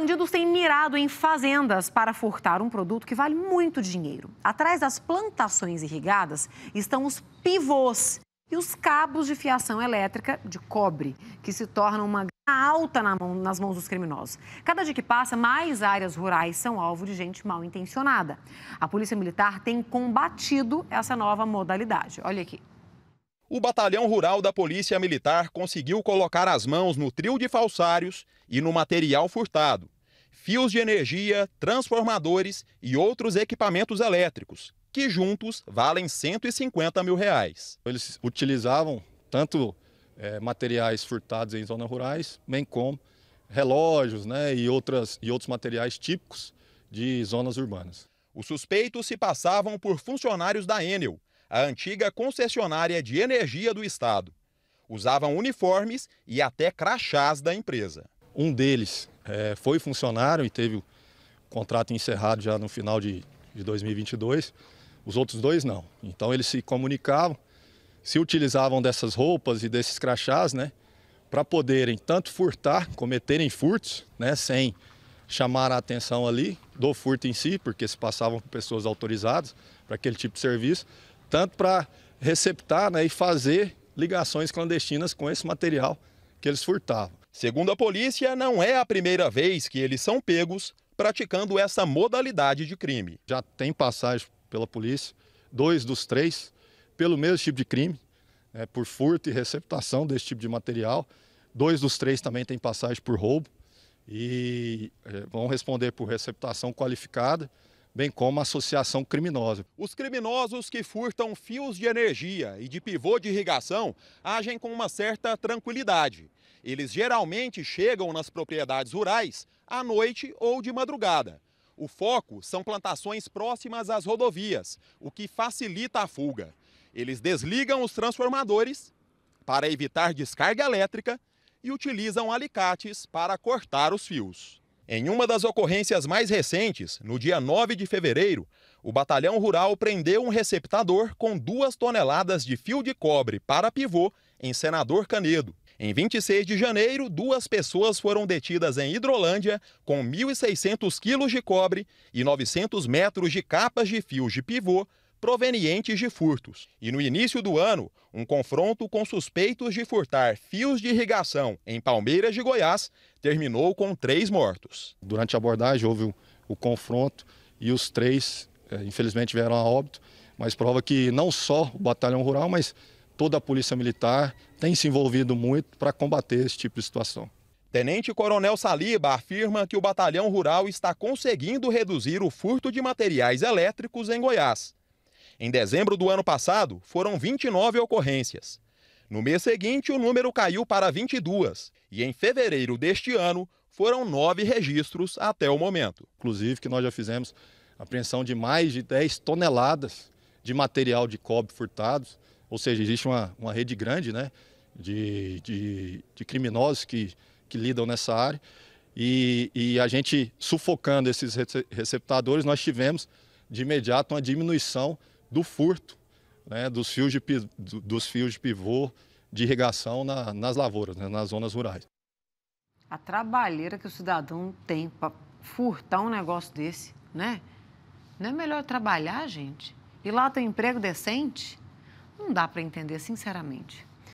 bandidos têm mirado em fazendas para furtar um produto que vale muito dinheiro. Atrás das plantações irrigadas estão os pivôs e os cabos de fiação elétrica de cobre, que se tornam uma alta na mão, nas mãos dos criminosos. Cada dia que passa, mais áreas rurais são alvo de gente mal intencionada. A Polícia Militar tem combatido essa nova modalidade. Olha aqui o Batalhão Rural da Polícia Militar conseguiu colocar as mãos no trio de falsários e no material furtado. Fios de energia, transformadores e outros equipamentos elétricos, que juntos valem 150 mil reais. Eles utilizavam tanto é, materiais furtados em zonas rurais, bem como relógios né, e, outras, e outros materiais típicos de zonas urbanas. Os suspeitos se passavam por funcionários da Enel a antiga concessionária de energia do estado. Usavam uniformes e até crachás da empresa. Um deles é, foi funcionário e teve o contrato encerrado já no final de, de 2022. Os outros dois não. Então eles se comunicavam, se utilizavam dessas roupas e desses crachás, né? Para poderem tanto furtar, cometerem furtos, né? Sem chamar a atenção ali do furto em si, porque se passavam por pessoas autorizadas para aquele tipo de serviço, tanto para receptar né, e fazer ligações clandestinas com esse material que eles furtavam. Segundo a polícia, não é a primeira vez que eles são pegos praticando essa modalidade de crime. Já tem passagem pela polícia, dois dos três, pelo mesmo tipo de crime, né, por furto e receptação desse tipo de material. Dois dos três também têm passagem por roubo e eh, vão responder por receptação qualificada bem como a associação criminosa. Os criminosos que furtam fios de energia e de pivô de irrigação agem com uma certa tranquilidade. Eles geralmente chegam nas propriedades rurais à noite ou de madrugada. O foco são plantações próximas às rodovias, o que facilita a fuga. Eles desligam os transformadores para evitar descarga elétrica e utilizam alicates para cortar os fios. Em uma das ocorrências mais recentes, no dia 9 de fevereiro, o batalhão rural prendeu um receptador com duas toneladas de fio de cobre para pivô em Senador Canedo. Em 26 de janeiro, duas pessoas foram detidas em Hidrolândia com 1.600 quilos de cobre e 900 metros de capas de fios de pivô provenientes de furtos. E no início do ano, um confronto com suspeitos de furtar fios de irrigação em Palmeiras de Goiás terminou com três mortos. Durante a abordagem houve o, o confronto e os três, eh, infelizmente, vieram a óbito, mas prova que não só o Batalhão Rural, mas toda a Polícia Militar tem se envolvido muito para combater esse tipo de situação. Tenente Coronel Saliba afirma que o Batalhão Rural está conseguindo reduzir o furto de materiais elétricos em Goiás. Em dezembro do ano passado, foram 29 ocorrências. No mês seguinte, o número caiu para 22 e em fevereiro deste ano foram nove registros até o momento. Inclusive que nós já fizemos apreensão de mais de 10 toneladas de material de cobre furtados, ou seja, existe uma, uma rede grande né, de, de, de criminosos que, que lidam nessa área. E, e, a gente sufocando esses receptadores, nós tivemos de imediato uma diminuição do furto né, dos, fios de, dos fios de pivô de irrigação na, nas lavouras, né, nas zonas rurais. A trabalheira que o cidadão tem para furtar um negócio desse, né? Não é melhor trabalhar, gente? E lá tem um emprego decente? Não dá para entender, sinceramente.